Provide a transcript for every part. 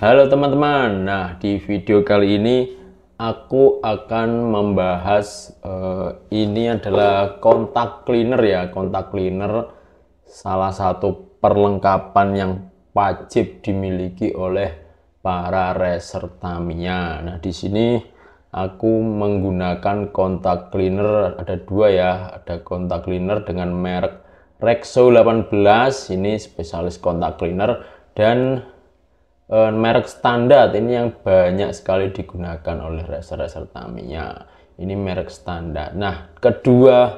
Halo teman-teman, nah di video kali ini aku akan membahas uh, ini adalah kontak cleaner ya, kontak cleaner salah satu perlengkapan yang wajib dimiliki oleh para racer Tamiya. Nah di sini aku menggunakan kontak cleaner ada dua ya, ada kontak cleaner dengan merek Rexo 18 ini spesialis kontak cleaner dan Eh, merek standar ini yang banyak sekali digunakan oleh racer-racer Tamiya ini merek standar nah kedua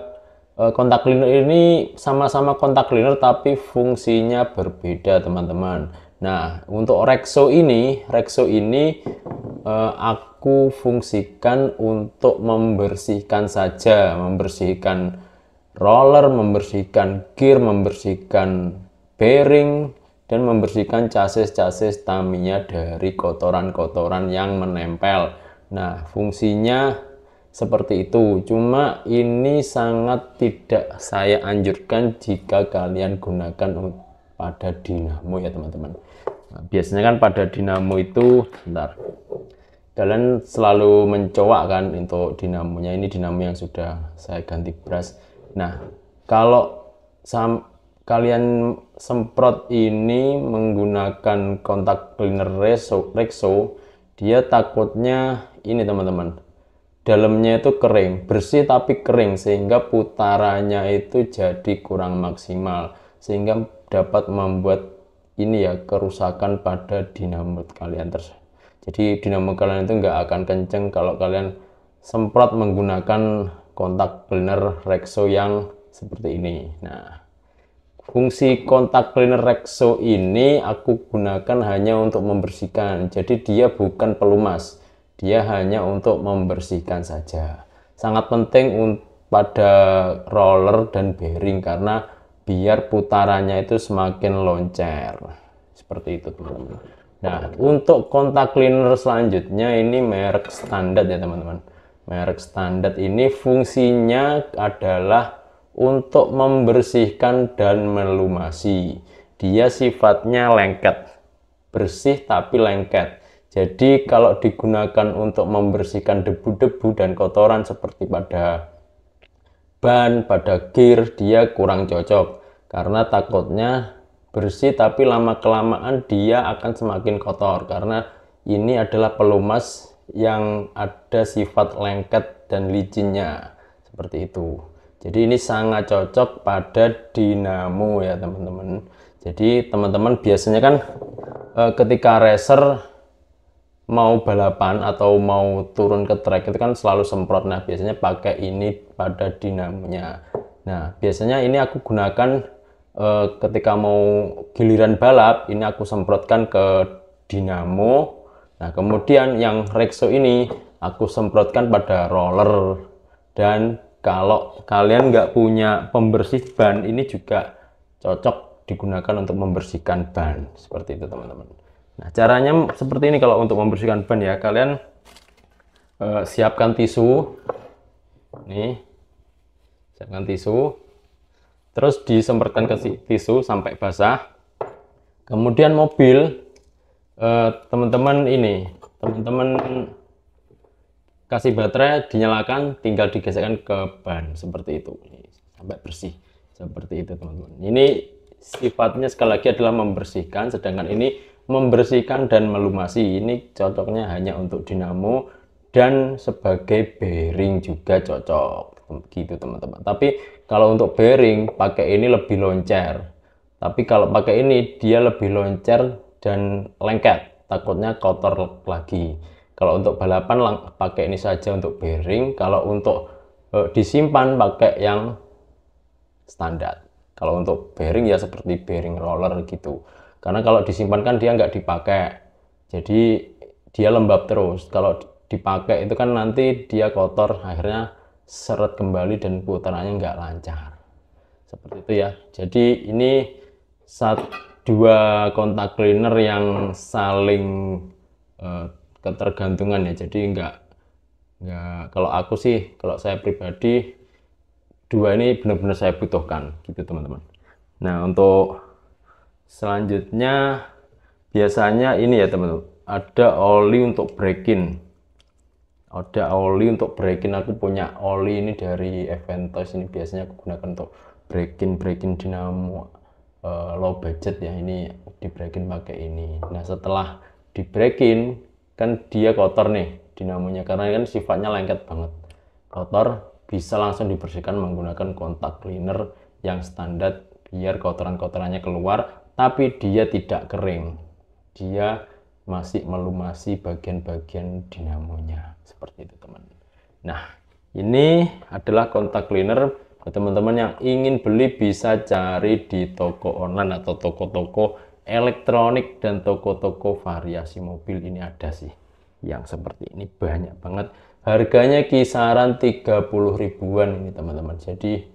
eh, kontak cleaner ini sama-sama kontak cleaner tapi fungsinya berbeda teman-teman nah untuk Rexo ini Rexo ini eh, aku fungsikan untuk membersihkan saja membersihkan roller membersihkan gear membersihkan bearing dan membersihkan chassis-chassis taminya dari kotoran-kotoran yang menempel. Nah, fungsinya seperti itu. Cuma ini sangat tidak saya anjurkan jika kalian gunakan pada dinamo ya, teman-teman. Nah, biasanya kan pada dinamo itu, bentar. Kalian selalu mencoba kan untuk dinamonya. Ini dinamo yang sudah saya ganti brush. Nah, kalau sam kalian semprot ini menggunakan kontak cleaner Rexo, Rexo dia takutnya ini teman-teman dalamnya itu kering bersih tapi kering sehingga putarannya itu jadi kurang maksimal sehingga dapat membuat ini ya kerusakan pada dinamo kalian terus jadi dinamo kalian itu nggak akan kenceng kalau kalian semprot menggunakan kontak cleaner Rexo yang seperti ini nah Fungsi kontak cleaner Rexo ini aku gunakan hanya untuk membersihkan. Jadi dia bukan pelumas. Dia hanya untuk membersihkan saja. Sangat penting pada roller dan bearing karena biar putarannya itu semakin loncer. Seperti itu teman-teman. Nah, untuk kontak cleaner selanjutnya ini merek standar ya teman-teman. Merek standar ini fungsinya adalah untuk membersihkan dan melumasi. Dia sifatnya lengket, bersih tapi lengket. Jadi kalau digunakan untuk membersihkan debu-debu dan kotoran seperti pada ban, pada gear, dia kurang cocok. Karena takutnya bersih tapi lama-kelamaan dia akan semakin kotor. Karena ini adalah pelumas yang ada sifat lengket dan licinnya. Seperti itu. Jadi ini sangat cocok pada dinamo ya teman-teman. Jadi teman-teman biasanya kan e, ketika racer mau balapan atau mau turun ke track itu kan selalu semprot. Nah biasanya pakai ini pada dinamonya. Nah biasanya ini aku gunakan e, ketika mau giliran balap ini aku semprotkan ke dinamo. Nah kemudian yang Rexo ini aku semprotkan pada roller dan kalau kalian nggak punya pembersih ban ini juga cocok digunakan untuk membersihkan ban seperti itu teman-teman nah caranya seperti ini kalau untuk membersihkan ban ya kalian eh, siapkan tisu nih siapkan tisu terus disemprotkan ke tisu sampai basah kemudian mobil eh, teman-teman eh, teman -teman ini teman-teman kasih baterai dinyalakan tinggal digesekkan ke ban seperti itu sampai bersih seperti itu teman-teman ini sifatnya sekali lagi adalah membersihkan sedangkan ini membersihkan dan melumasi ini cocoknya hanya untuk dinamo dan sebagai bearing juga cocok gitu teman-teman tapi kalau untuk bearing pakai ini lebih loncer tapi kalau pakai ini dia lebih loncer dan lengket takutnya kotor lagi kalau untuk balapan pakai ini saja untuk bearing, kalau untuk e, disimpan pakai yang standar. Kalau untuk bearing ya seperti bearing roller gitu. Karena kalau disimpan kan dia nggak dipakai. Jadi dia lembab terus. Kalau dipakai itu kan nanti dia kotor akhirnya seret kembali dan putarannya nggak lancar seperti itu ya jadi ini satu dua kontak cleaner yang saling uh, ketergantungan ya jadi nggak nggak kalau aku sih kalau saya pribadi dua ini benar-benar saya butuhkan gitu teman-teman nah untuk selanjutnya biasanya ini ya teman-teman ada oli untuk breaking ada oli untuk breaking aku punya oli ini dari eventos ini biasanya aku gunakan untuk breaking breaking dinamo eh, low budget ya ini di breaking pakai ini nah setelah di breaking kan dia kotor nih dinamonya karena kan sifatnya lengket banget kotor bisa langsung dibersihkan menggunakan kontak cleaner yang standar biar kotoran-kotorannya keluar tapi dia tidak kering dia masih melumasi bagian-bagian dinamonya seperti itu teman nah ini adalah kontak cleaner teman-teman yang ingin beli bisa cari di toko online atau toko-toko elektronik dan toko-toko variasi mobil ini ada sih yang seperti ini banyak banget harganya kisaran 30 ribuan ini teman-teman jadi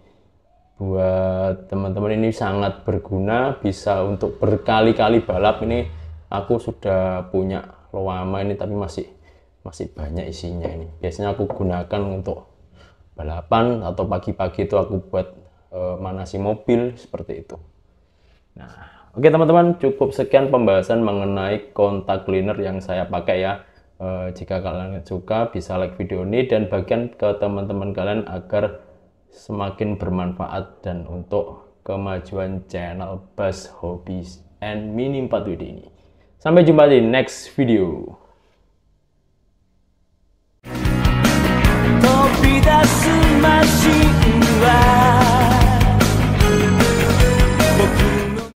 buat teman-teman ini sangat berguna bisa untuk berkali-kali balap ini aku sudah punya loama ini tapi masih masih banyak isinya ini biasanya aku gunakan untuk balapan atau pagi-pagi itu aku buat e, manasi mobil seperti itu nah Oke teman-teman, cukup sekian pembahasan mengenai kontak cleaner yang saya pakai ya. E, jika kalian suka, bisa like video ini dan bagian ke teman-teman kalian agar semakin bermanfaat dan untuk kemajuan channel Buzz Hobbies and Mini 4 ini. Sampai jumpa di next video.